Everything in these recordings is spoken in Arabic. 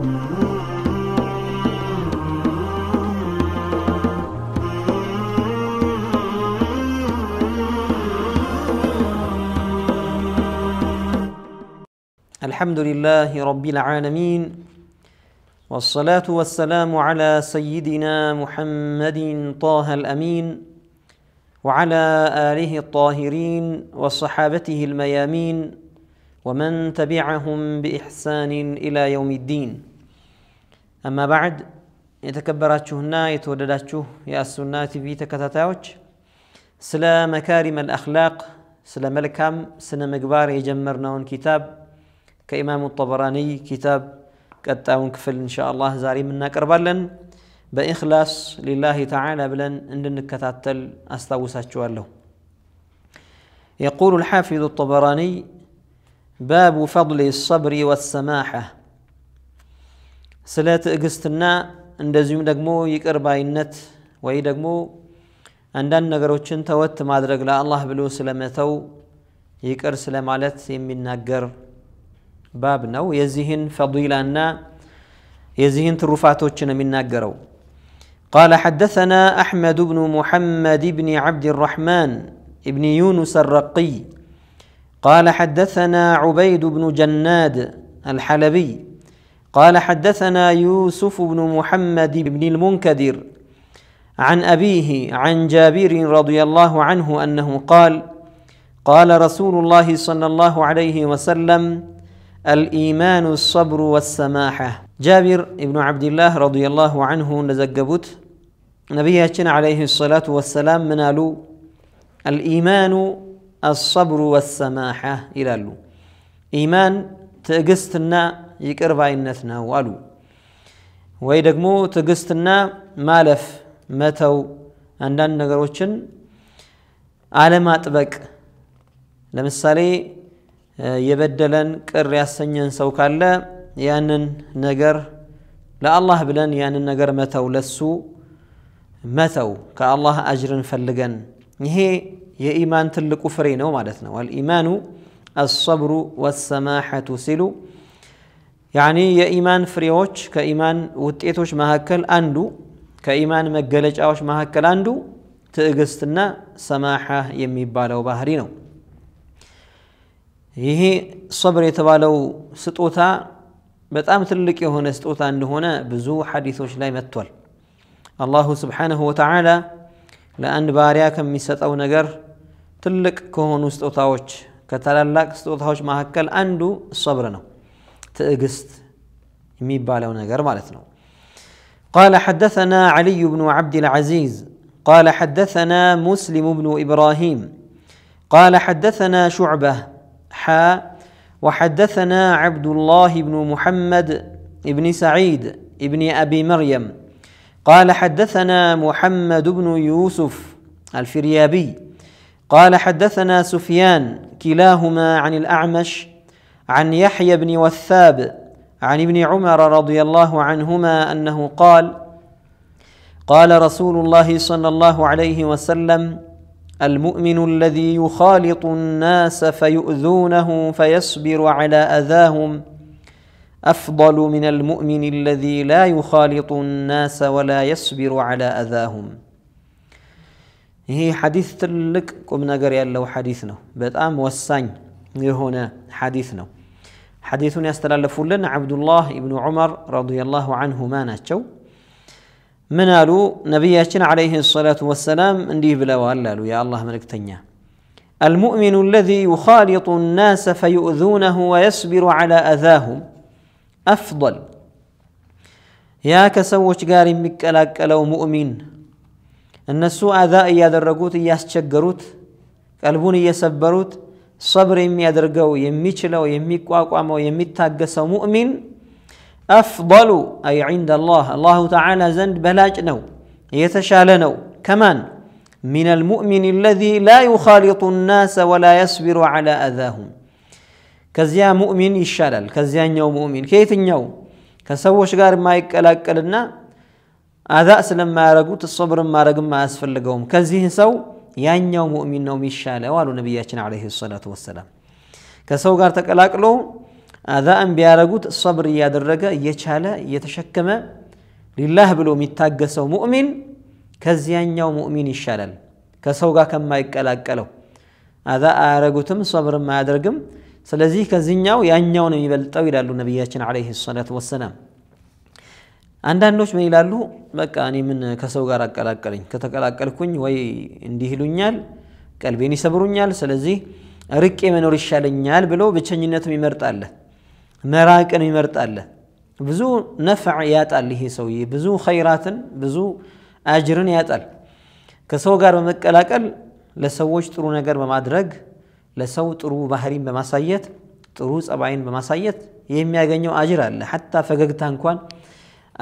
الحمد لله رب العالمين والصلاة والسلام على سيدنا محمد طه الأمين وعلى آله الطاهرين وصحابته الميامين ومن تبعهم بإحسان إلى يوم الدين أما بعد يتكبرات شهنا يتوددات شه يا السنة في تكتاتاوش سلا مكارم الأخلاق سلا ملكام سنة مقبار يجمرنا ون كتاب كإمام الطبراني كتاب قد كفل إن شاء الله زاري منا كربالا بإخلاص لله تعالى بلا أن كتاتل أستاوسات شوالو يقول الحافظ الطبراني باب فضل الصبر والسماحه سلا تأجستنا عند زيم دقمو يكر باينت وي دقمو عندن نقرو چن توت مادرق لا الله بلو سلامة تو يكر سلامة لت يمين نقر بابنا ويزيهن فضيلة أن يزيهن تروفاتو چن من نقرو قال حدثنا أحمد بن محمد بن عبد الرحمن بن يونس الرقي قال حدثنا عبيد بن جناد الحلبي قال حدثنا يوسف بن محمد بن المنكدر عن أبيه عن جابر رضي الله عنه أنه قال قال رسول الله صلى الله عليه وسلم الإيمان الصبر والسماحة جابر بن عبد الله رضي الله عنه نزقبت نبينا عليه الصلاة والسلام منالو الإيمان الصبر والسماحة إلى ألو إيمان تقستنا ይቅር ባይነት ነው አሉ። ወይ ደግሞ ትዕግስትና ማለፍ መተው፣ አንዳንድ ነገሮችን አለማጥበቅ። ለምሳሌ የበደለን ቅር ያሰኘን ሰው ካለ ያንን ነገር ለአላህ ብለን ያንን ነገር መተው፣ ለሱ መተው፣ ከአላህ አጅርን ፈልገን ይሄ የኢማን ትልቁ ፍሬ ነው ማለት ነው። አልኢማኑ አሰብሩ ወሰማሐቱ ሲሉ يعني يا إيمان فريوش كإيمان وتيتوش مهكل أندو كإيمان مجلج أوش مهكل أندو تأجستنا سماحة يمي بالو بحرينو يهي صبر يتبالو ستوتا بتأم تلك هنا ستوتا أنه هنا بزو حديثوش لا يمتول الله سبحانه وتعالى لأن بارياك ميسات أو نجر تلك كهون ستوتاوش كتلالك ستوتاوش مهكل أندو صبرنو ትዕግስት የሚባለው ነገር ማለት ነው قال حدثنا علي بن عبد العزيز قال حدثنا مسلم بن ابراهيم قال حدثنا شعبه حا وحدثنا عبد الله بن محمد بن سعيد بن ابي مريم قال حدثنا محمد بن يوسف الفريابي قال حدثنا سفيان كلاهما عن الاعمش عن يحيى بن وثاب عن ابن عمر رضي الله عنهما انه قال قال رسول الله صلى الله عليه وسلم المؤمن الذي يخالط الناس فيؤذونه فيصبر على اذاهم افضل من المؤمن الذي لا يخالط الناس ولا يصبر على اذاهم هي ሐዲስ لك ቁም ነገር ያለው حديثنا ነው በጣም ወሳኝ የሆነ حديث يستلالفولن عبد الله ابن عمر رضي الله عنه عنهما ناتشو منالو نبياتنا عليه الصلاة والسلام انديه بلا لالو يا الله ملك تنيا المؤمن الذي يخالط الناس فيؤذونه ويصبر على أذاهم أفضل يا كسوش مك مكالاك لو مؤمن النسو أذاء يا درقوت يا قلبون يسبروت صبر كواكو يميشلو يمي تاقسو مؤمن أفضل أي عند الله الله تعالى زند بلاجنو يتشالنو كمان من المؤمن الذي لا يخالط الناس ولا يصبر على أذاهم كزيا مؤمن يشالل كزيا نيو مؤمن كيف نيو كسوش غار ما لنا أذا سلم ما رقوت الصبر ما رقم ما أسفل لقوم كزيه سو ያኛው ሙእሚን ነው የሚሻለው አሉ ነቢያችን አለይሂ ሰላቱ ወሰላም ከሰው ጋር ተቀላቅሎ አዛእን ቢያረጉት ሰብር እያደረገ እየቻለ እየተሸከመ ሊላህ ብሎ የሚታገሰው ሙእሚን ከዚያኛው ሙእሚን ይሻላል ከሰው ጋር ከማይቀላቀለው አዛ አያረጉትም ሰብርም አያደርግም ስለዚህ ከዚህኛው ያኛውን የሚበልጠው ይላሉ ነቢያችን አለይሂ ሰላቱ ወሰላም አንዳንዶች ምን ይላሉ? በቃ እኔ ምን ከሰው ጋር አቀላቀለኝ፣ ከተቀላቀልኩኝ ወይ እንዲህ ይሉኛል፣ ቀልቤን ይሰብሩኛል፣ ስለዚህ ርቄ መኖር ይሻለኛል ብሎ ብቸኝነትም ይመርጣለ፣ መራቅን ይመርጣለ። ብዙ ነፍዕ ያጣል ይሄ ሰውዬ፣ ብዙ ኸይራትን ብዙ አጅርን ያጣል። ከሰው ጋር በመቀላቀል ለሰዎች ጥሩ ነገር በማድረግ ለሰው ጥሩ ባህሪን በማሳየት ጥሩ ጸባይን በማሳየት የሚያገኘው አጅር አለ። ሐታ ፈገግታ እንኳን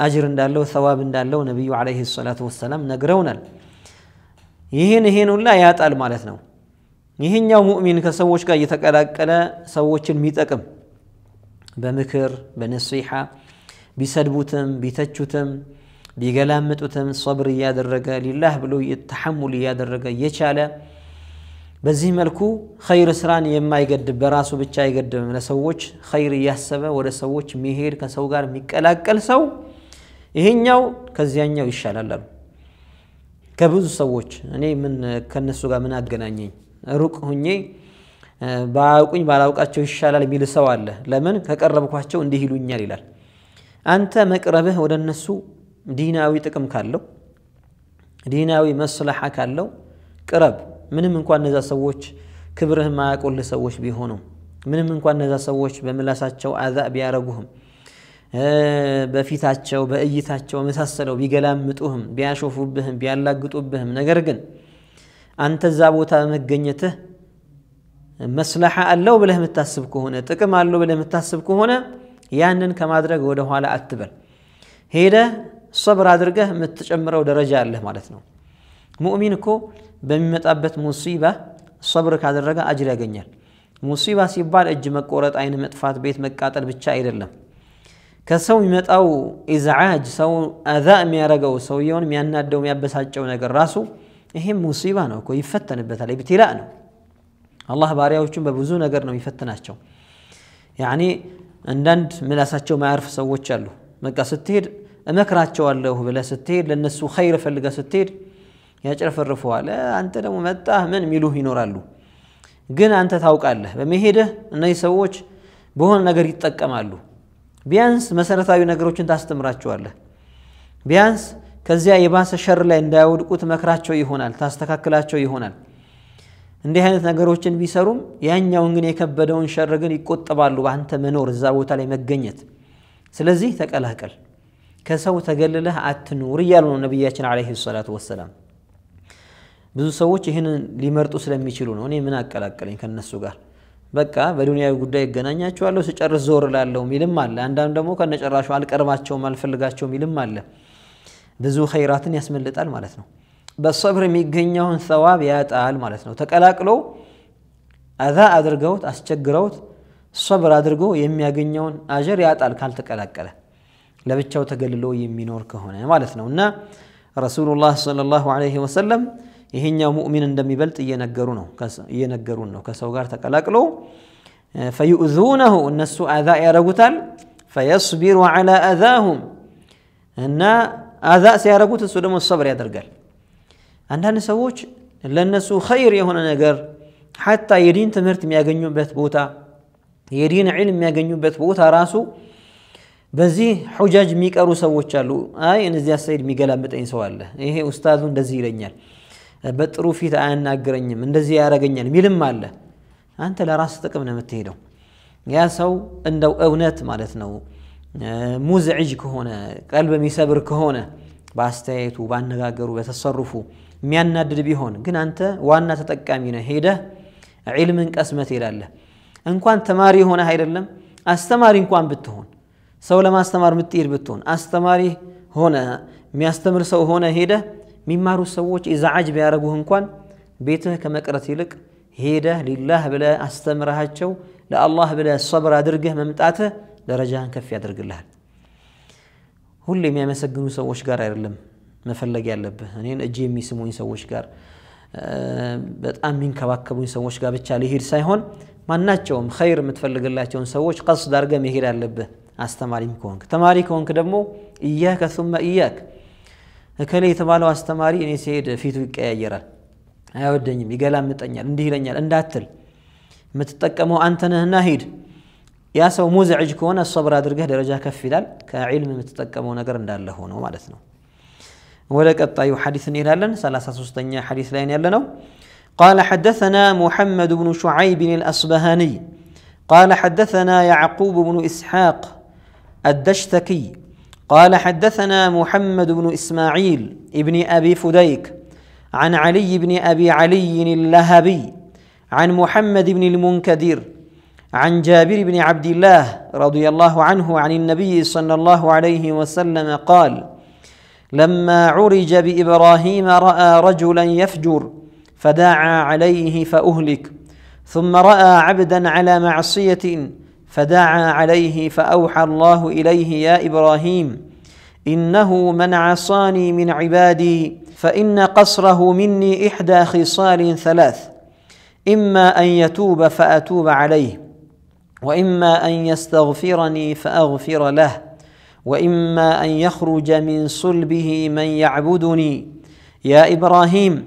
አጅር እንዳለው ሰዋብ እንዳለው ነቢዩ ዓለይሂ ሰላቱ ወሰላም ነግረውናል። ይህን ይህን ሁላ ያጣል ማለት ነው። ይህኛው ሙእሚን ከሰዎች ጋር እየተቀላቀለ ሰዎችን የሚጠቅም በምክር በነሲሓ ቢሰድቡትም ቢተቹትም ቢገላምጡትም ሶብር እያደረገ ሊላህ ብሎ ተሐሙል እያደረገ እየቻለ በዚህ መልኩ ኸይር ስራን የማይገድብ በራሱ ብቻ አይገድብም። ለሰዎች ኸይር እያሰበ ወደ ሰዎች የሚሄድ ከሰው ጋር የሚቀላቀል ሰው ይሄኛው ከዚያኛው ይሻላል አሉ። ከብዙ ሰዎች እኔ ምን ከነሱ ጋር ምን አገናኘኝ ሩቅ ሁኜ ባያውቁኝ ባላውቃቸው ይሻላል የሚል ሰው አለ። ለምን ከቀረብኳቸው እንዲህ ይሉኛል ይላል። አንተ መቅረብህ ወደ እነሱ ዲናዊ ጥቅም ካለው ዲናዊ መስላሓ ካለው ቅረብ። ምንም እንኳን እነዛ ሰዎች ክብርህ ማያቆልህ ሰዎች ቢሆኑም ምንም እንኳን እነዛ ሰዎች በምላሳቸው አዛ ቢያረጉህም በፊታቸው በእይታቸው መሳሰለው ቢገላምጡህም ቢያሾፉብህም ቢያላግጡብህም ነገር ግን አንተ እዛ ቦታ መገኘትህ መስለሓ አለው ብለህ የምታስብ ከሆነ ጥቅም አለው ብለህ የምታስብ ከሆነ ያንን ከማድረግ ወደ ኋላ አትበል ሄደህ ሰብር አድርገህ የምትጨምረው ደረጃ አለህ ማለት ነው ሙእሚን እኮ በሚመጣበት ሙሲባ ሰብር ካደረገ አጅር ያገኛል ሙሲባ ሲባል እጅ መቆረጥ አይን መጥፋት ቤት መቃጠል ብቻ አይደለም كسو يمتاو إزعاج سو أذاء ميارقو سو يون ميانا الدوم يبسال جونا قراسو إهم مصيبانو كو يفتن بثالي بتيلانو الله باريا وشم ببوزونا قرنو يفتن أشو يعني عندند ملاسات جو ما عرف سو وشالو مكا ستير مكرات جو الله بلا ستير لنسو خير فلقا ستير يجرف الرفوة لا أنت لما متاه من ميلوه ينورالو قن أنت تاوك الله بمهيده أن يسووش بوهن نقر يتقام الله ቢያንስ መሰረታዊ ነገሮችን ታስተምራቸዋለህ። ቢያንስ ከዚያ የባሰ ሸር ላይ እንዳያወድቁ ትመክራቸው ይሆናል፣ ታስተካክላቸው ይሆናል። እንዲህ አይነት ነገሮችን ቢሰሩም ያኛውን ግን የከበደውን ሸር ግን ይቆጠባሉ፣ በአንተ መኖር፣ እዛ ቦታ ላይ መገኘት። ስለዚህ ተቀላቀል፣ ከሰው ተገልለህ አትኑር እያሉ ነው ነቢያችን ዓለይሂ ሰላቱ ወሰላም። ብዙ ሰዎች ይህንን ሊመርጡ ስለሚችሉ ነው እኔ ምን አቀላቀለኝ ከነሱ ጋር በቃ በዱንያዊ ጉዳይ ይገናኛቸዋለሁ ስጨርስ ዞር ላለው ሚልም አለ። አንዳንድ ደግሞ ከነጨራሹ አልቀርባቸውም አልፈልጋቸውም ሚልም አለ። ብዙ ኸይራትን ያስመልጣል ማለት ነው። በሰብር የሚገኘውን ሰዋብ ያጣል ማለት ነው። ተቀላቅሎ አዛ አድርገውት አስቸግረውት ሰብር አድርጎ የሚያገኘውን አጀር ያጣል ካልተቀላቀለ ለብቻው ተገልሎ የሚኖር ከሆነ ማለት ነው እና ረሱሉላህ ሰለላሁ ዐለይሂ ወሰለም ይሄኛው ሙእሚን እንደሚበልጥ እየነገሩ ነው እየነገሩን ነው ከሰው ጋር ተቀላቅለው ፈዩእዙነሁ እነሱ አዛ ያረጉታል ፈየስቢሩ ዐላ አዛሁም እና አዛ ሲያረጉት እሱ ደግሞ ሰብር ያደርጋል አንዳንድ ሰዎች ለእነሱ ኸይር የሆነ ነገር ሐታ የዲን ትምህርት የሚያገኙበት ቦታ የዲን ዒልም የሚያገኙበት ቦታ ራሱ በዚህ ሑጃጅ የሚቀሩ ሰዎች አሉ አይ እነዚያ ሰይድ የሚገላምጠኝ ሰው አለ ይሄ ኡስታዙ እንደዚህ ይለኛል በጥሩ ፊት አያናግረኝም፣ እንደዚህ ያደርገኛል ሚልም አለ። አንተ ለራስ ጥቅም ነው የምትሄደው። ያ ሰው እንደው እውነት ማለት ነው ሙዝዕጅ ከሆነ ቀልብ የሚሰብር ከሆነ በአስተያየቱ፣ ባነጋገሩ፣ በተሰሩፉ የሚያናድድ ቢሆን ግን አንተ ዋና ተጠቃሚ ነህ። ሄደህ ዒልምን ቀስመህ ትሄዳለህ። እንኳን ተማሪ ሆነህ አይደለም አስተማሪ እንኳን ብትሆን ሰው ለማስተማር የምትሄድ ብትሆን አስተማሪ ሆነ የሚያስተምር ሰው ሆነ ሄደህ የሚማሩ ሰዎች ኢዛዓጅ ቢያደረጉህ እንኳን ቤትህ ከመቅረት ይልቅ ሄደህ ሊላህ ብለ አስተምረሃቸው ለአላህ ብለህ ሰብር አድርገህ መምጣትህ ደረጃህን ከፍ ያደርግልሃል። ሁሌ የሚያመሰግኑ ሰዎች ጋር አይደለም መፈለግ ያለብህ፣ እኔን እጅ የሚስሙኝ ሰዎች ጋር፣ በጣም የሚንከባከቡኝ ሰዎች ጋር ብቻ ሊሄድ ሳይሆን ማናቸውም ኸይር የምትፈልግላቸውን ሰዎች ቀስድ አድርገህ መሄድ አለብህ። አስተማሪም ከሆንክ ተማሪ ከሆንክ ደግሞ እያከ ثመ እያክ ከላይ የተባለው አስተማሪ እኔ ሲሄድ ፊቱ ይቀያየራል፣ አይወደኝም፣ ይገላምጠኛል፣ እንዲህ ይለኛል እንዳትል የምትጠቀመው አንተ ነህና ሂድ። ያ ሰው ሙዝዕጅ ከሆነ ሰብር አድርገህ ደረጃ ከፍ ይላል። ከዒልም የምትጠቀመው ነገር እንዳለ ሆኖ ማለት ነው። ወደ ቀጣዩ ሐዲስ እንሄዳለን። 33ኛ ሐዲስ ላይ ያለ ነው። قال حدثنا محمد بن شعيب الأصبهاني قال حدثنا يعقوب بن إسحاق الدشتكي قال حدثنا محمد بن إسماعيل ابن أبي فديك عن علي بن أبي علي اللهبي عن محمد بن المنكدر عن جابر بن عبد الله رضي الله عنه عن النبي صلى الله عليه وسلم قال لما عرج بإبراهيم رأى رجلا يفجر فداعى عليه فأهلك ثم رأى عبدا على معصية فدعا عليه فأوحى الله إليه يا إبراهيم إنه من عصاني من عبادي فإن قصره مني إحدى خصال ثلاث إما أن يتوب فأتوب عليه وإما أن يستغفرني فأغفر له وإما أن يخرج من صلبه من يعبدني يا إبراهيم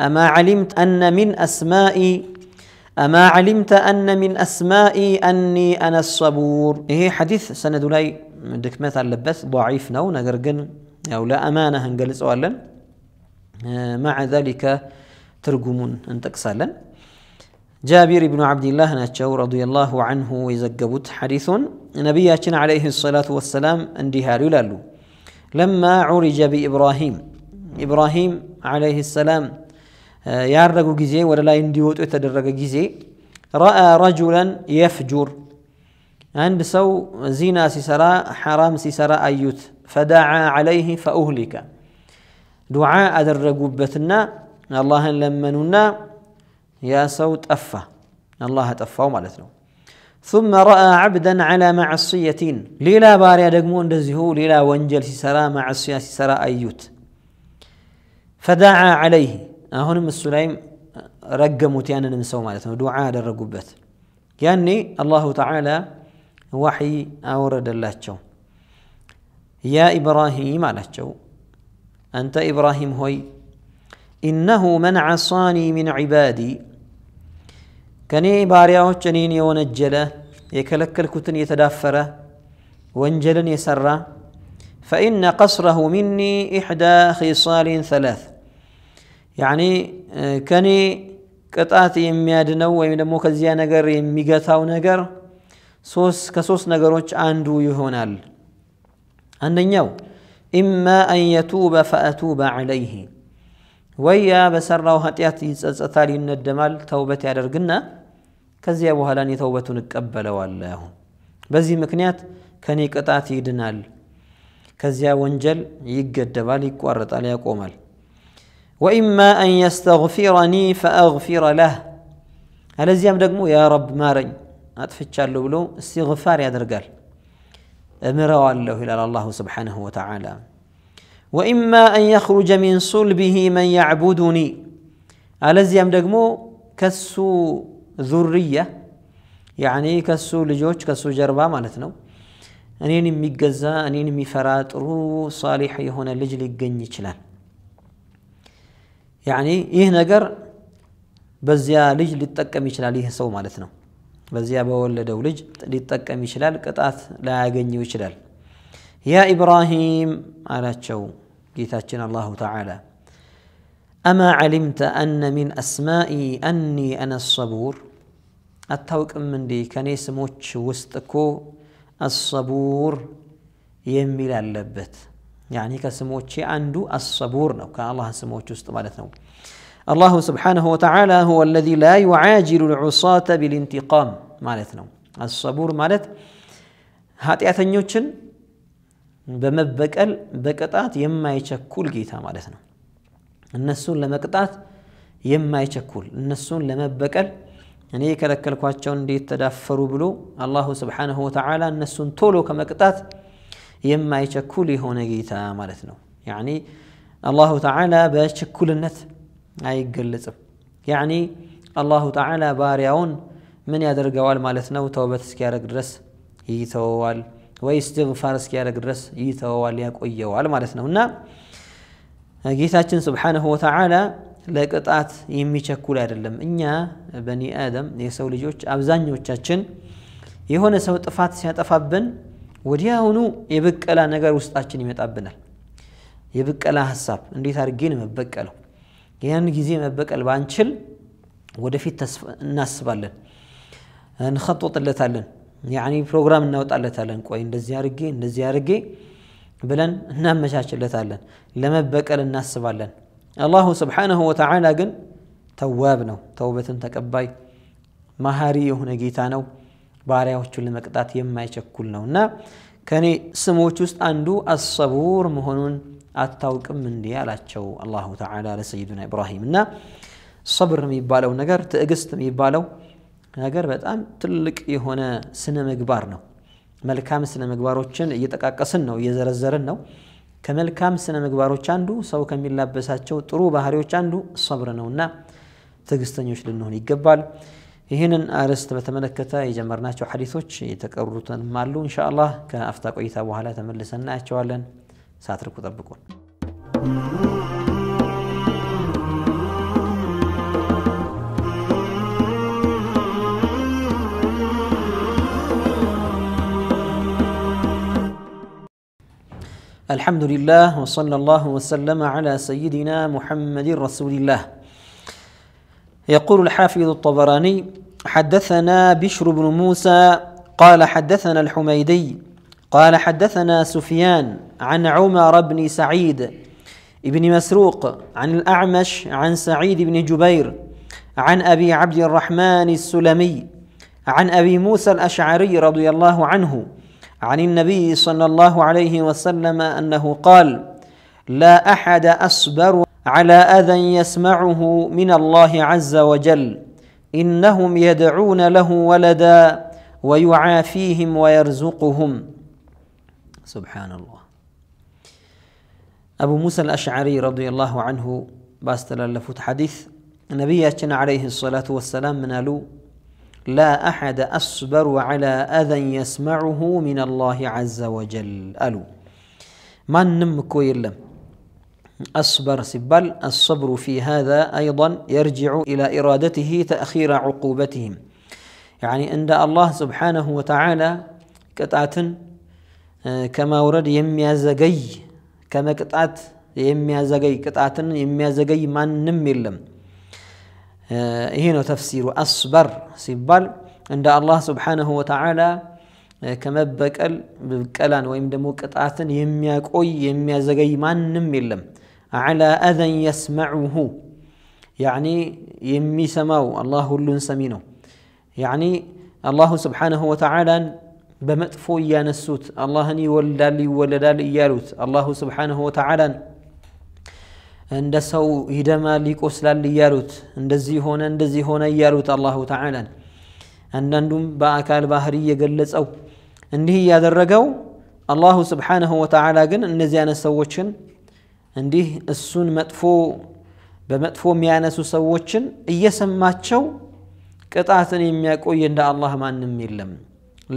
أما علمت أن من أسمائي أما علمت أن من أسمائي أني أنا الصبور إيه حديث سند لاي دك مثل لبث ضعيف نو نقرقن أو لا أمانة هنقل أولا مع ذلك ترجمون أنت أكسالا جابر بن عبد الله ناتشو رضي الله عنه يزقبت حديث نبياتنا عليه الصلاة والسلام انديها لولالو لما عرج بإبراهيم إبراهيم عليه السلام ያረጉ ጊዜ ወደ ላይ እንዲወጡ የተደረገ ጊዜ ረአ ረጁለን የፍጁር አንድ ሰው ዚና ሲሰራ ሐራም ሲሰራ አዩት ፈዳዓ ዓለይህ ፈኡህሊከ ዱዓ አደረጉበትና አላህን ለመኑና ያ ሰው ጠፋ አላህ ጠፋው ማለት ነው ثم رأى عبدا على معصية ليلا باريا دقمو اندزهو ليلا ونجل سسرا معصية سسرا أيوت فدعا عليه أهون السليم رقموا تيانا نسو مالتنا دعاء للرقبات يعني الله تعالى وحي أورد الله تشو يا إبراهيم على تشو أنت إبراهيم هوي إنه من عصاني من عبادي كني باريا وشنين ونجلة يكلك الكتن يتدافرة وانجلن يسرى فإن قصره مني إحدى خصال ثلاث يعني كني قطات يميادنو ويم دمو كزيا نغر يميغتاو نغر سوس كسوس نغروچ اندو يهونال اندنياو اما ان يتوب فاتوب عليه ويا بسراو حطيات يتصصتال يندمال توبت يادرغنا كزيا بوحالاني توبتو نقبلوا الله بزي مكنيات كني قطات يدنال كزيا ونجل يجدبال يقرطال يقومال وإما أن يستغفرني فأغفر له هل زيام دقمو يا رب مارين أتفتش اللو بلو استغفار يا درقال أمر الله إلى الله سبحانه وتعالى وإما أن يخرج من صلبه من يعبدني هل زيام دقمو كسو ذرية يعني كسو لجوج كسو جربا مالتنو أنيني ميقزا أنيني ميفرات رو صالحي هنا لجل قنيش يعني إيه نجر بزيا لج لتتكم يشلا ليه سو مالتنا بزيا بول لدولج لتتكم يشلا لكتاث لا يغني يشلا يا إبراهيم على تشو قيتاتشنا الله تعالى أما علمت أن من أسمائي أني أنا الصبور أتوك من دي كنيس موش وستكو الصبور يميل اللبت يعني كسموتش عنده الصبور نو كان الله سموتش استمالتنا الله سبحانه وتعالى هو الذي لا يعاجل العصاة بالانتقام مالتنا الصبور مالت ኃጢአተኞችን በመበቀል በቅጣት የማይቸኩል ጌታ ማለት ነው እነሱን ለመቅጣት የማይቸኩል እነሱን ለመበቀል እኔ دي تدفروا بلو الله سبحانه وتعالى النسون طولو كما كتات يما يشكولي هون جيتا مالتنا يعني الله تعالى بشكل النت أي قلت يعني الله تعالى باريون من يدر قوال مالتنا توبة سكيارك درس يتوال ويستغفار سكيارك درس يتوال ياك ويوال مالتنا هنا ጌታችን ስብሓንሁ ወተዓላ ለቅጣት የሚቸኩል አይደለም እኛ በኒ አደም የሰው ልጆች አብዛኞቻችን የሆነ ሰው ጥፋት ሲያጠፋብን ወዲያውኑ የበቀላ ነገር ውስጣችን ይመጣብናል። የበቀላ ሀሳብ እንዴት አድርጌ ነው መበቀለው? ያን ጊዜ መበቀል ባንችል ወደፊት እናስባለን፣ እንኸጦጥለታለን፣ ያኒ ፕሮግራም እናወጣለታለን። ቆይ እንደዚህ አድርጌ እንደዚህ አድርጌ ብለን እናመቻችለታለን፣ ለመበቀል እናስባለን። አላሁ ስብሓነሁ ወተዓላ ግን ተዋብ ነው፣ ተውበትን ተቀባይ መሀሪ የሆነ ጌታ ነው። ባሪያዎቹን ለመቅጣት የማይቸኩል ነው እና ከእኔ ስሞች ውስጥ አንዱ አሰቡር መሆኑን አታውቅም እንዴ አላቸው አላሁ ተዓላ ለሰይዱና ኢብራሂም እና ሰብር የሚባለው ነገር ትዕግስት የሚባለው ነገር በጣም ትልቅ የሆነ ስነ ምግባር ነው መልካም ስነ ምግባሮችን እየጠቃቀስን ነው እየዘረዘርን ነው ከመልካም ስነ ምግባሮች አንዱ ሰው ከሚላበሳቸው ጥሩ ባህሪዎች አንዱ ሰብር ነውና ትዕግስተኞች ልንሆን ይገባል ይህንን አርዕስት በተመለከተ የጀመርናቸው ሐዲሶች የተቀሩትም አሉ። ኢንሻአላህ ከአፍታ ቆይታ በኋላ ተመልሰን እናያቸዋለን። ሳትርቁ ጠብቁን። الحمد لله وصلى الله وسلم على سيدنا محمد رسول الله يقول الحافظ الطبراني حدثنا بشر بن موسى قال حدثنا الحميدي قال حدثنا سفيان عن عمر بن سعيد بن مسروق عن الأعمش عن سعيد بن جبير عن أبي عبد الرحمن السلمي عن أبي موسى الأشعري رضي الله عنه عن النبي صلى الله عليه وسلم أنه قال لا أحد أصبر على اذى يسمعه من الله عز وجل انهم يدعون له ولدا ويعافيهم ويرزقهم سبحان الله أبو موسى الأشعري رضي الله عنه باستل باستلالفوت حديث نبينا عليه الصلاة والسلام من ألو لا أحد أصبر على أذى يسمعه من الله عز وجل ألو من نمكو يلم أصبر بل الصبر في هذا أيضا يرجع إلى إرادته تأخير عقوبتهم يعني عند الله سبحانه وتعالى كتعت آه، كما ورد يميا زغي كما كتعت يميا زغي كتعت يميا زغي من نم يلم آه، هنا تفسير أصبر سبال عند الله سبحانه وتعالى آه، كما بكل بكلان ويمدمو كتعت يميا قوي يميا زغي من نم يلم على أذى يسمعه يعني يمي سماو الله هلون سمينو يعني الله سبحانه وتعالى بمطፎ እያነሱት አላህን ይወልዳል ይወለዳል እያሉት አላሁ ስብሓንሁ ወተዓላን እንደ ሰው ይደማል ይቆስላል እያሉት እንደዚህ ሆነ እንደዚህ ሆነ እያሉት አላሁ ተዓላን አንዳንዱም በአካል ባህሪ እየገለጸው እንዲህ እያደረገው አላሁ ስብሓንሁ ወተዓላ ግን እነዚህ አይነት ሰዎችን እንዲህ እሱን መጥፎ በመጥፎ የሚያነሱ ሰዎችን እየሰማቸው ቅጣትን የሚያቆይ እንደ አላህ ማንም የለም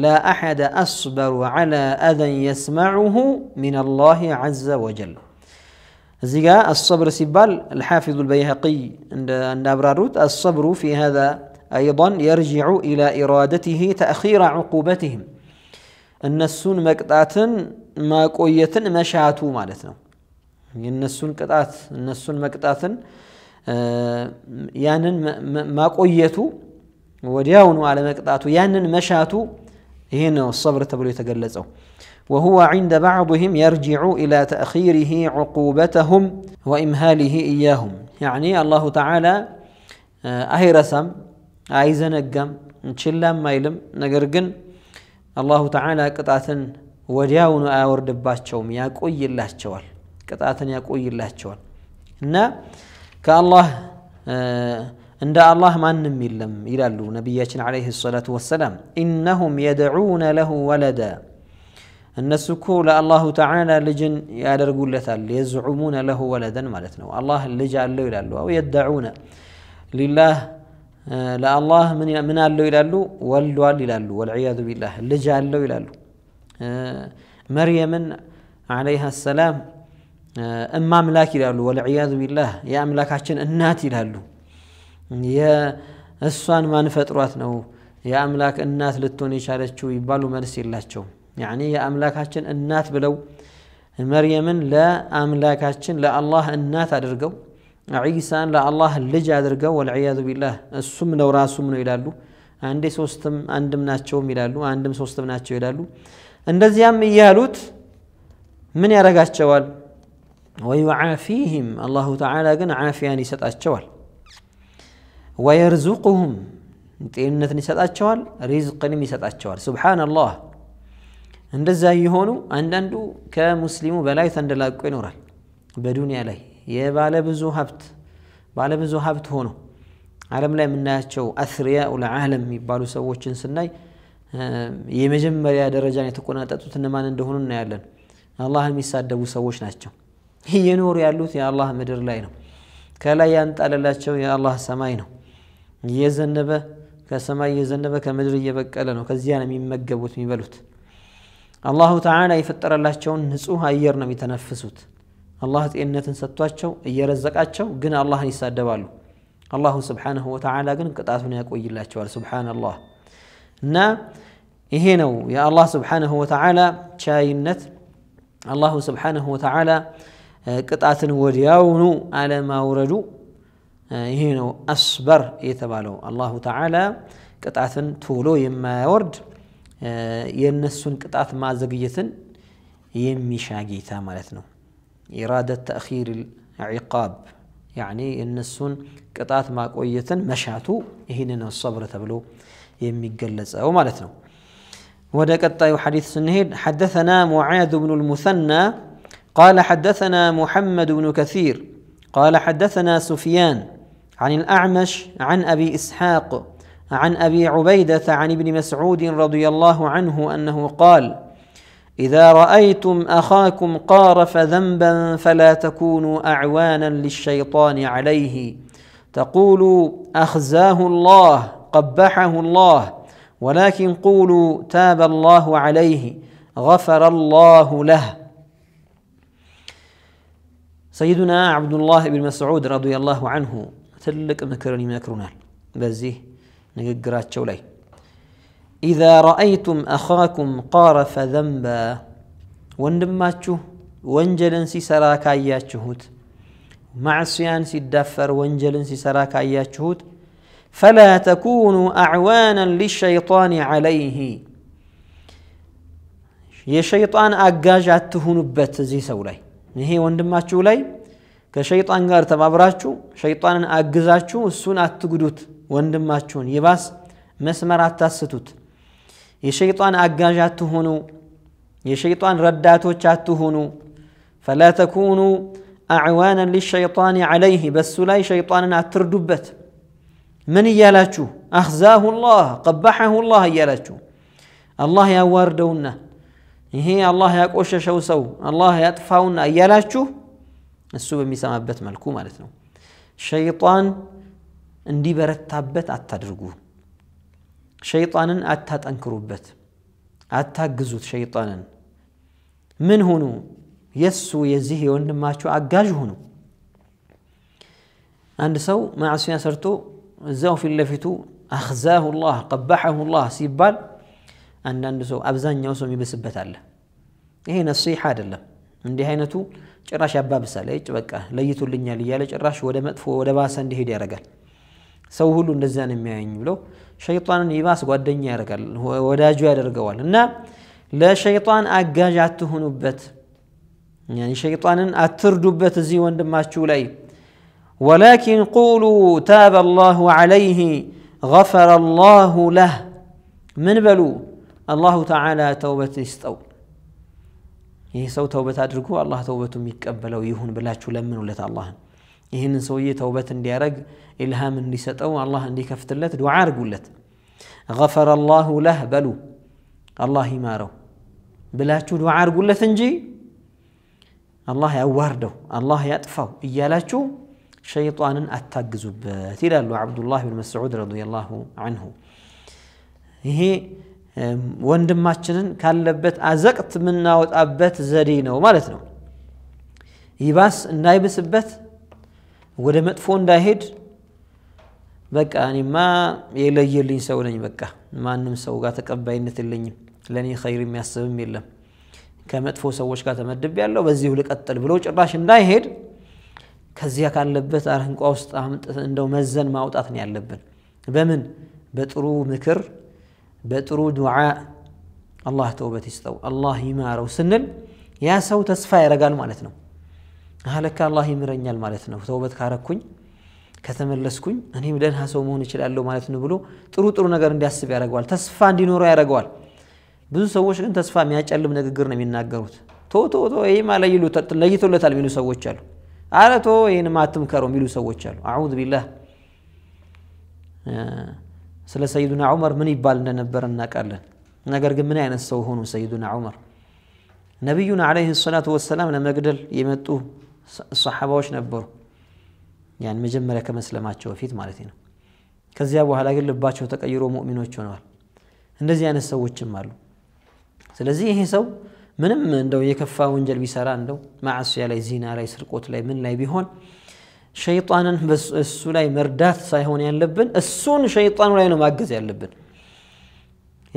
لا أحد أصبر على أذى يسمعه من الله عز وجل زيغا الصبر سبال الحافظ البيهقي عند أبراروت الصبر في هذا أيضا يرجع إلى إرادته تأخير عقوبتهم أن السن مقطعة ما قوية مشاتو مالتنا يعني النسون كتات النسون مكتاتن يانن ما قويته ودياون على مكتاتو يانن مشاتو هنا الصبر تبلو يتقلزو وهو عند بعضهم يرجع إلى تأخيره عقوبتهم وإمهاله إياهم يعني الله تعالى أهي رسم أهي زنقم نشلام ما يلم نقرقن الله تعالى قطعة ودياون آورد باتشوم يا قوي الله تشوال قطعتن يقوي الله تشوال إن كالله عند آه الله ما نمي لم إلى عليه الصلاة والسلام إنهم يدعون له ولدا أن السكول الله تعالى لجن يا رجل يزعمون له ولدا مالتنا الله اللي جاء له إلى الله ويدعون لله لا الله من من الله إلى الله والوال إلى الله والعياذ بالله اللي جاء له إلى الله مريم عليها السلام እማ አምላክ ይላሉ። ወልዕያዙ ቢላህ የአምላካችን እናት ይላሉ። የእሷን ማን ፈጥሯት ነው የአምላክ እናት ልትሆን የቻለችው ይባሉ መልስ የላቸውም። ያኒ የአምላካችን እናት ብለው መርየምን ለአምላካችን ለአላህ እናት አድርገው ዒሳን ለአላህ ልጅ አድርገው ወልዕያዙ ቢላህ እሱም ነው ራሱም ነው ይላሉ። አንዴ ሶስትም አንድም ናቸውም ይላሉ። አንድም ሶስትም ናቸው ይላሉ። እንደዚያም እያሉት ምን ያደርጋቸዋል? ويعافيهم الله تعالى قن عافيا نسات أشوال ويرزقهم إن نسات أشوال رزق نسات أشوال سبحان الله عند الزايهونو عند أندو كمسلمو بلايث عند لاكوين ورال بدون عليه يا بالبزو هبت بالبزو هبت هونو عالم لا من ناتشو أثرياء ولا عالم يبالو سووشن سناي يمجم مريا درجاني تكون أتتو تنمان اندهونو نيالن الله المساعد دبو سووش ناتشو እየኖሩ ያሉት የአላህ ምድር ላይ ነው። ከላይ ያንጣለላቸው የአላህ ሰማይ ነው። እየዘነበ ከሰማይ እየዘነበ ከምድር እየበቀለ ነው። ከዚያ ነው የሚመገቡት የሚበሉት። አላሁ ተዓላ የፈጠረላቸውን ንጹህ አየር ነው የሚተነፍሱት። አላህ ጤንነትን ሰጥቷቸው እየረዘቃቸው ግን አላህን ይሳደባሉ። አላሁ ስብሓነሁ ወተዓላ ግን ቅጣቱን ያቆይላቸዋል። ሱብሓነላህ እና ይሄ ነው የአላህ ስብሓነሁ ወተዓላ ቻይነት አላሁ ስብሓነሁ ወተዓላ كتاتن ودياونو على ما وردو هينو أصبر يتبالو الله تعالى كتاتن تولو يما ورد ينسون كتات ما زقيتن يمشاقي ثامالتنو إرادة تأخير العقاب يعني ينسون كتات ما قويتن مشاتو هينو الصبر تبلو يمجلز أو مالتنو ودك الطيو حديث سنهيد حدثنا معاذ بن المثنى قال حدثنا محمد بن كثير قال حدثنا سفيان عن الأعمش عن أبي إسحاق عن أبي عبيدة عن ابن مسعود رضي الله عنه أنه قال إذا رأيتم أخاكم قارف ذنبا فلا تكونوا أعوانا للشيطان عليه تقولوا أخزاه الله قبحه الله ولكن قولوا تاب الله عليه غفر الله له سيدنا عبد الله بن مسعود رضي الله عنه تلك مكرني مكرنا بزيه نقرات شولي إذا رأيتم أخاكم قارف ذنبا وندماتشو وانجل انسي سراك اياتشهوت مع الصيان سيدفر وانجل انسي سراك اياتشهوت فلا تكونوا أعوانا للشيطان عليه يا شيطان أقاجات تهون بات زي سولي نهي وندم ما تشولاي كشيطان غار تبابراتشو شيطان أجزاتشو السنة تقدوت وندم ما تشون يباس مسمار التاستوت يشيطان أجزاتو هنو يشيطان رداتو تشاتو هنو فلا تكونوا أعوانا للشيطان عليه بس لا شيطان أتردبت من يالاتشو أخزاه الله قبحه الله يالاتشو الله يا وردونه ይሄ አላህ ያቆሸሸው ሰው አላህ ያጥፋውና እያላችሁ እሱ በሚሰማበት መልኩ ማለት ነው ሸይጣን እንዲበረታበት አታድርጉ ሸይጣንን አታጠንክሩበት አታግዙት ሸይጣንን ምን ሁኑ የሱ የዚህ የወንድማችሁ አጋዥ ሁኑ አንድ ሰው ማዕስያ ሰርቶ እዛው ፊት ለፊቱ አኽዛሁ ላህ ቀባሐሁ ላህ ሲባል አንዳንድ ሰው አብዛኛው ሰው የሚብስበት አለ ይሄ ነሲሓ አይደለም እንዲህ አይነቱ ጭራሽ ያባብሳል ይጭ በቃ ለይቱልኛል እያለ ጭራሽ ወደ መጥፎ ወደ ባሰ እንዲሄድ ያደርጋል ሰው ሁሉ እንደዛ ነው የሚያየኝ ብለው ሸይጣንን ይባስ ጓደኛ ያደርጋል ወዳጁ ያደርገዋል እና ለሸይጣን አጋዥ አትሆኑበት ሸይጣንን አትርዱበት እዚህ ወንድማችሁ ላይ ወላኪን ቁሉ ታበ አላሁ ዓለይህ غفر الله له من بلو አላሁ ተዓላ ተውበት ይስጠው ይህ ሰው ተውበት አድርጎ አላህ ተውበቱ የሚቀበለው ይሁን ብላችሁ ለምኑለት አላህን ይህንን ሰውዬ ተውበት እንዲያረግ ኢልሃም እንዲሰጠው አላህ እንዲከፍትለት ዱዓ አርጉለት ገፈረ አላሁ ለህ በሉ አላህ ይማረው ብላችሁ ዱዓ አርጉለት እንጂ አላህ ያዋርደው አላህ ያጥፋው እያላችሁ ሸይጣንን አታግዙበት ይላሉ አብዱላህ ብን መስዑድ ረዲየላሁ አንሁ ይሄ ወንድማችንን ካለበት አዘቅት የምናወጣበት ዘዴ ነው ማለት ነው። ይባስ እንዳይብስበት ወደ መጥፎ እንዳይሄድ በቃ እኔማ የለየልኝ ሰው ነኝ፣ በቃ ማንም ሰው ጋር ተቀባይነት የለኝም፣ ለእኔ ኸይር የሚያስብም የለም፣ ከመጥፎ ሰዎች ጋር ተመድብ ያለው በዚሁ ልቀጥል ብሎ ጭራሽ እንዳይሄድ ከዚያ ካለበት አረንቋ ውስጥ እንደው መዘን ማውጣት ነው ያለብን። በምን በጥሩ ምክር በጥሩ ዱዓ አላህ ተውበት ይስጠው አላህ ይማረው ስንል ያ ሰው ተስፋ ያደርጋል ማለት ነው። አለካ አላህ ይምረኛል ማለት ነው። ተውበት ካረኩኝ ከተመለስኩኝ እኔም ደህና ሰው መሆን እችላለሁ ማለት ነው ብሎ ጥሩ ጥሩ ነገር እንዲያስብ ያደረገዋል ተስፋ እንዲኖረው ያደረገዋል። ብዙ ሰዎች ግን ተስፋ የሚያጨልም ንግግር ነው የሚናገሩት። ቶ ቶ ለይቶለታል የሚሉ ሰዎች አሉ። አረ ቶ ይህንማ አትምከረው የሚሉ ሰዎች አሉ። አዑዝ ቢላህ سلا سيدنا عمر من يبال لنا نبر النك أرلن نقرق من أين السوهون سيدنا عمر نبينا عليه الصلاة والسلام لما قدر يمتوه الصحابة وش نبرو يعني مجمرة كما سلمات شو فيت مالتين كزيابو هلا قل لبات شو تقيرو مؤمن وشونوال نزي أنا السوه تشمالو سلا زي هي من من دو يكفى ونجل بيسارا دو ما عصي علي زينا علي سرقوت لي من لي بيهون ሸይጣንን እሱ ላይ መርዳት ሳይሆን ያለብን እሱን ሸይጣኑ ላይ ነው ማገዝ ያለብን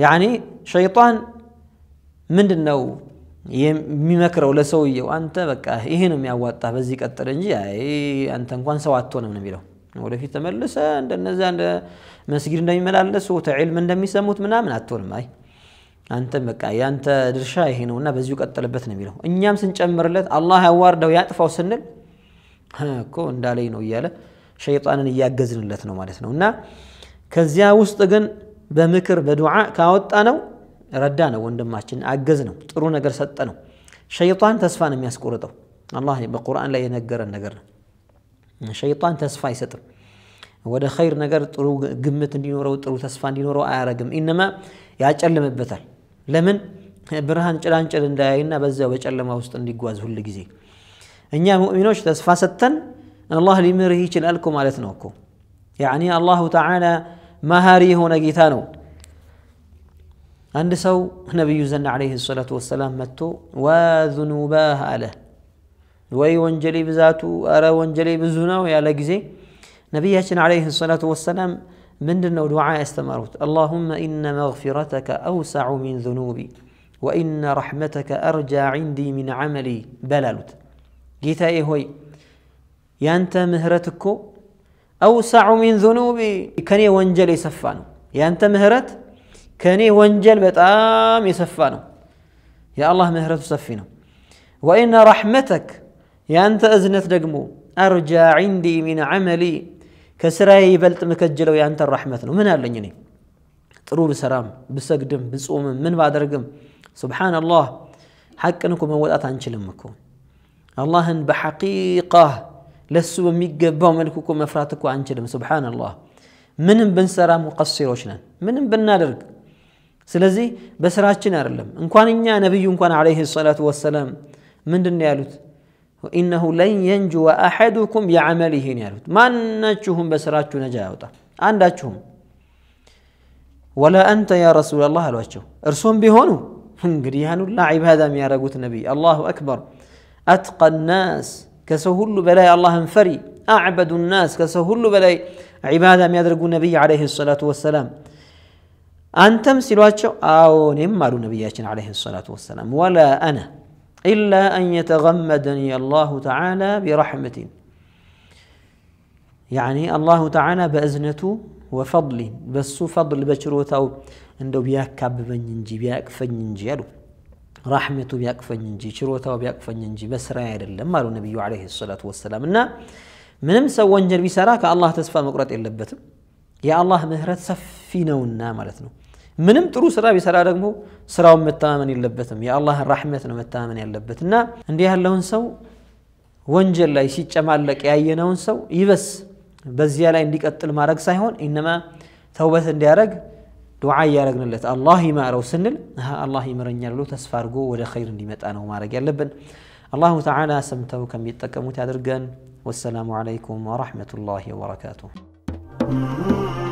ያኒ ሸይጣን ምንድን ነው የሚመክረው ለሰውየው አንተ በቃ ይሄ ነው የሚያዋጣ በዚህ ቀጥል እንጂ አይ አንተ እንኳን ሰው አትሆንም ነው የሚለው ወደፊት ተመልሰ እንደነዚያ እንደ መስጊድ እንደሚመላለሱ ተዕልም እንደሚሰሙት ምናምን አትሆንም አይ አንተ በቃ የአንተ ድርሻ ይሄ ነውና በዚሁ ቀጥልበት ነው የሚለው እኛም ስንጨምርለት አላህ ያዋርደው ያጥፋው ስንል እኮ እንዳለኝ ነው እያለ ሸይጣንን እያገዝንለት ነው ማለት ነው። እና ከዚያ ውስጥ ግን በምክር በዱዓ ካወጣ ነው ረዳ ነው፣ ወንድማችን አገዝ ነው፣ ጥሩ ነገር ሰጠ ነው። ሸይጣን ተስፋ ነው የሚያስቆርጠው። አላህ በቁርአን ላይ የነገረን ነገር ነው። ሸይጣን ተስፋ አይሰጥም። ወደ ኸይር ነገር ጥሩ ግምት እንዲኖረው ጥሩ ተስፋ እንዲኖረው አያረግም። ኢነማ ያጨልምበታል። ለምን ብርሃን ጭላንጭል እንዳያይና በዚያው በጨለማ ውስጥ እንዲጓዝ ሁል ጊዜ እኛ ሙእሚኖች ተስፋ ሰጥተን አላህ ሊምርህ ይችላል እኮ ማለት ነው እኮ ያኒ አላሁ ተዓላ መሃሪ የሆነ ጌታ ነው አንድ ሰው ነቢዩ ዘንድ ዓለይሂ ሰላቱ ወሰላም መጥቶ ዋዝኑባህ አለ ወይ ወንጀሌ ብዛቱ አረ ወንጀሌ ብዙ ነው ያለ ጊዜ ነቢያችን ዓለይሂ ሰላቱ ወሰላም ምንድን ነው ዱዓ ያስተማሩት አላሁመ ኢነ መግፊረተከ አውሰዑ ሚን ذኑቢ ወኢነ ረሕመተከ አርጃ ዕንዲ ሚን ዓመሊ በላሉት ጌታዬ ሆይ ያንተ ምህረት እኮ አውሳዑ ሚን ذኑቢ ከኔ ወንጀል የሰፋ ነው ያንተ ምህረት ከኔ ወንጀል በጣም የሰፋ ነው የአላህ ምህረቱ ሰፊ ነው ወኢነ ረሕመተክ የአንተ እዝነት ደግሞ አርጃ ዒንዲ ሚን ዐመሊ ከስራዬ ይበልጥ ምከጅለው የአንተን ረሕመት ነው ምን አለኝ እኔ ጥሩ ብሰራም ብሰግድም ብጾምም ምን ባደርግም ሱብሓነላህ ሐቅን እኮ መወጣት አንችልም እኮ اللهن بحقيقة لسو بميقة بوملككو مفراتكو عنجلم سبحان الله من بنسرى مقصر وشنان من بنادرق سلزي بسرات جنار لم إن كان إنيا نبي إن كان عليه الصلاة والسلام من دنيا لوت وإنه لن ينجو أحدكم بعمله نيالوت ما نجوهم بسرات نجا يوتا عندكم ولا أنت يا رسول الله الوجه إرسون بهونو هنقريهانو اللعب هذا ميارقوت النبي الله أكبر أتقى الناس كسهل بلاي الله انفري أعبد الناس كسهل بلاي عبادة ميادرقو النبي عليه الصلاة والسلام أنتم سلواتشو أو آه، نمارو نبياتنا عليه الصلاة والسلام ولا أنا إلا أن يتغمدني الله تعالى برحمة يعني الله تعالى بأزنته وفضل بس فضل بشروته عنده بياك كاب ينجي بياك فن ራሕመቱ ቢያቅፈኝ እንጂ ችሮታው ቢያቅፈኝ እንጂ በስራዬ አይደለም አሉ ነቢዩ ዓለይሂ ሰላቱ ወሰላም እና ምንም ሰው ወንጀል ቢሰራ ከአላህ ተስፋ መቁረጥ የለበትም የአላህ ምህረት ሰፊ ነውና ማለት ነው ምንም ጥሩ ስራ ቢሰራ ደግሞ ስራውን መተማመን የለበትም የአላህ ራሕመት ነው መተማመን ያለበት እና እንዲህ ያለውን ሰው ወንጀል ላይ ሲጨማለቅ ያየነውን ሰው ይበስ በዚያ ላይ እንዲቀጥል ማድረግ ሳይሆን ኢነማ ተውበት እንዲያደረግ دعاية رجنا لت الله ما أرو سنل ها الله يمرن يلو تسفرجو ولا خير اللي مت أنا وما رجع لبن الله تعالى سمته كم يتكم وتدرجن والسلام عليكم ورحمة الله وبركاته 嗯。